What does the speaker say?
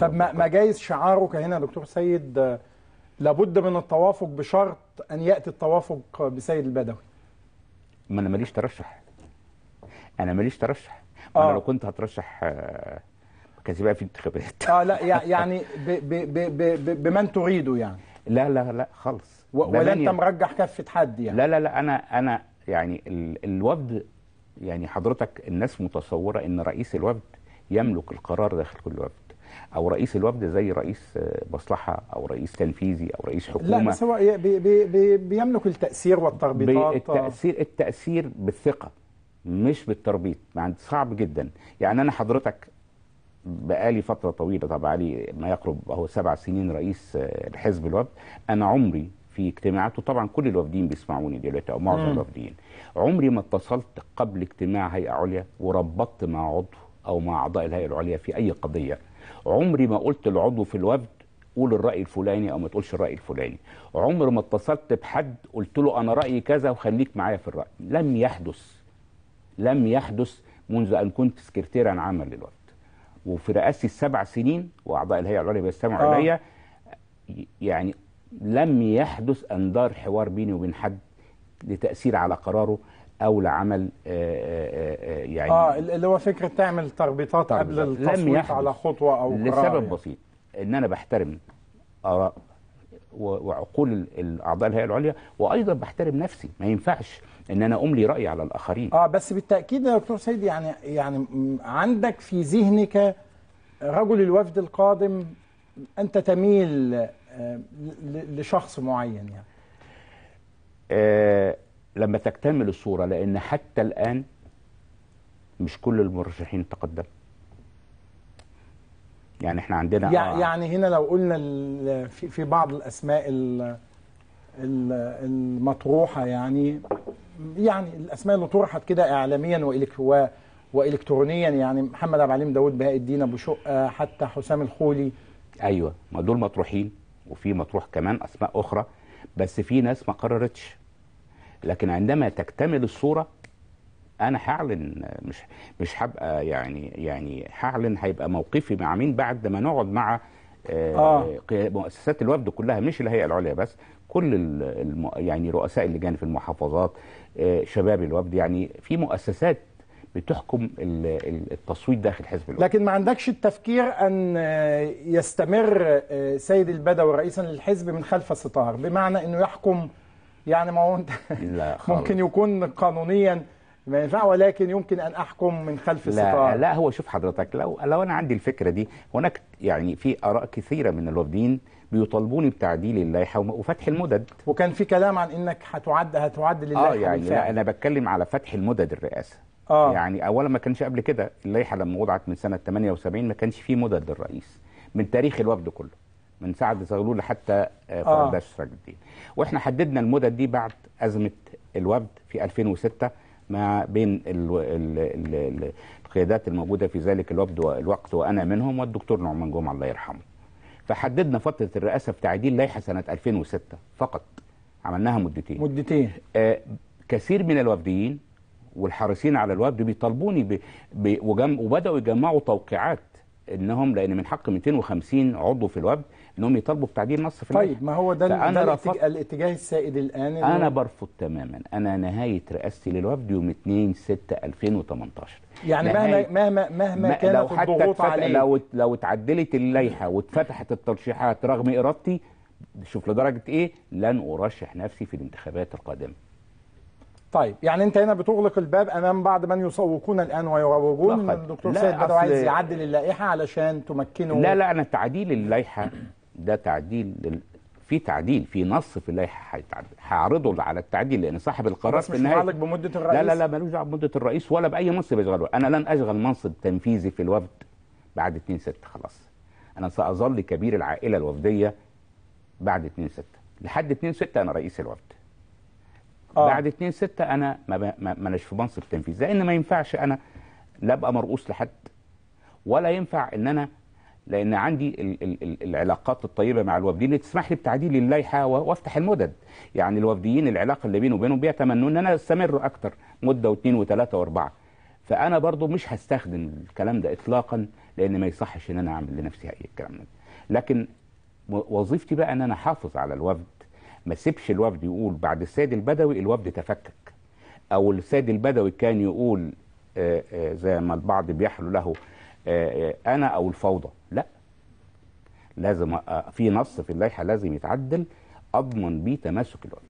طب ما جايز شعارك هنا دكتور سيد آه، لابد من التوافق بشرط ان ياتي التوافق بسيد البدوي ما انا ماليش ترشح انا ماليش ترشح آه. انا لو كنت هترشح آه، كان بقى في انتخابات اه لا يعني ب ب ب ب ب بمن تريده يعني لا لا لا خالص ولا انت مرجح كفه حد يعني لا لا لا انا انا يعني ال الوفد يعني حضرتك الناس متصوره ان رئيس الوفد يملك القرار داخل كل وفد او رئيس الوفد زي رئيس آه، مصلحه او رئيس تنفيذي او رئيس حكومه لا بس هو بي بي بي بيملك التاثير والتربيطات التاثير التاثير بالثقه مش بالتربيط يعني صعب جدا يعني انا حضرتك بقالي فتره طويله طبعا علي ما يقرب هو سبع سنين رئيس آه، الحزب الوفد انا عمري في اجتماعاته طبعا كل الوفدين بيسمعوني دلوقتي او معظم الوفدين عمري ما اتصلت قبل اجتماع هيئه عليا وربطت مع عضو او مع اعضاء الهيئه العليا في اي قضيه عمري ما قلت لعضو في الوفد قول الراي الفلاني او ما تقولش الراي الفلاني عمر ما اتصلت بحد قلت له انا رايي كذا وخليك معايا في الراي لم يحدث لم يحدث منذ ان كنت سكرتيرا عاما للوفد وفي رئاستي السبع سنين واعضاء الهيئه العليا بيستمعوا آه. الي يعني لم يحدث ان دار حوار بيني وبين حد لتاثير على قراره او لعمل آه، آه، آه، يعني اه اللي هو فكره تعمل تربيطات, طيب، قبل التصويت على خطوه او لسبب يعني. بسيط ان انا بحترم اراء وعقول الاعضاء الهيئه العليا وايضا بحترم نفسي ما ينفعش ان انا املي رايي على الاخرين اه بس بالتاكيد يا دكتور سيد يعني يعني عندك في ذهنك رجل الوفد القادم انت تميل لشخص معين يعني آه لما تكتمل الصورة لأن حتى الآن مش كل المرشحين تقدموا يعني احنا عندنا يعني, آه يعني هنا لو قلنا في, بعض الأسماء المطروحة يعني يعني الأسماء اللي طرحت كده إعلاميا وإلكترونيا والكترونيا يعني محمد عبد العليم داوود بهاء الدين ابو شقه حتى حسام الخولي ايوه ما دول مطروحين وفي مطروح كمان اسماء اخرى بس في ناس ما قررتش لكن عندما تكتمل الصورة انا هعلن مش مش هبقى يعني يعني هعلن هيبقى موقفي مع مين بعد ما نقعد مع آه. آه. مؤسسات الوفد كلها مش الهيئه العليا بس كل يعني رؤساء اللجان في المحافظات آه، شباب الوفد يعني في مؤسسات بتحكم التصويت داخل حزب الوفد لكن ما عندكش التفكير ان آه، يستمر سيد البدوي رئيسا للحزب من خلف الستار بمعنى انه يحكم يعني ما هو انت لا خالص. ممكن يكون قانونيا ما ينفع ولكن يمكن ان احكم من خلف الستار لا لا هو شوف حضرتك لو لو انا عندي الفكره دي هناك يعني في اراء كثيره من الوفدين بيطالبوني بتعديل اللائحه وفتح المدد وكان في كلام عن انك هتعد هتعدل اللائحه اه يعني لا انا بتكلم على فتح المدد الرئاسه آه. يعني اولا ما كانش قبل كده اللائحه لما وضعت من سنه 78 ما كانش في مدد للرئيس من تاريخ الوفد كله من سعد زغلول حتى فرداش آه. آه. سراج الدين واحنا حددنا المدد دي بعد ازمه الوفد في 2006 ما بين الـ الـ الـ القيادات الموجوده في ذلك الوقت الوقت وانا منهم والدكتور نعمان جمعه الله يرحمه فحددنا فتره الرئاسه في لائحه سنه 2006 فقط عملناها مدتين مدتين آه كثير من الوفديين والحريصين على الوفد بيطالبوني وبداوا يجمعوا توقيعات انهم لان من حق 250 عضو في الوفد انهم يطالبوا بتعديل نص في طيب ما هو ده, رفض... الاتجاه السائد الان انا برفض تماما انا نهايه رئاستي للوفد يوم 2 6 2018 يعني نهاية... مهما مهما مهما كانت لو حتى الضغوط عليه لو لو اتعدلت اللائحه واتفتحت الترشيحات رغم ارادتي شوف لدرجه ايه لن ارشح نفسي في الانتخابات القادمه طيب يعني انت هنا بتغلق الباب امام بعض من يسوقون الان ويروجون الدكتور سيد بدر عايز يعدل اللائحه علشان تمكنه لا لا انا تعديل اللائحه ده تعديل لل... في تعديل في نص في اللائحه هعرضه على التعديل لان صاحب القرار بس في النهايه مش بمده الرئيس لا لا لا ملوش دعوه بمده الرئيس ولا باي منصب يشغله انا لن اشغل منصب تنفيذي في الوفد بعد 2 6 خلاص انا ساظل كبير العائله الوفديه بعد 2 6 لحد 2 6 انا رئيس الوفد آه. بعد 2 6 انا ما, ب... ما اناش في منصب تنفيذ لان ما ينفعش انا لا ابقى مرؤوس لحد ولا ينفع ان انا لان عندي ال... ال... العلاقات الطيبه مع الوفديين اللي تسمح لي بتعديل اللائحه و... وافتح المدد يعني الوفديين العلاقه اللي بيني وبينهم بيتمنوا ان انا استمر اكتر مده واثنين وثلاثه واربعه فانا برضو مش هستخدم الكلام ده اطلاقا لان ما يصحش ان انا اعمل لنفسي اي الكلام ده لكن وظيفتي بقى ان انا احافظ على الوفد ما سيبش الوفد يقول بعد السيد البدوي الوفد تفكك او السيد البدوي كان يقول آه، آه، زي ما البعض بيحلو له آه، انا او الفوضى لا لازم في نص في اللائحه لازم يتعدل اضمن بيه تماسك الوفد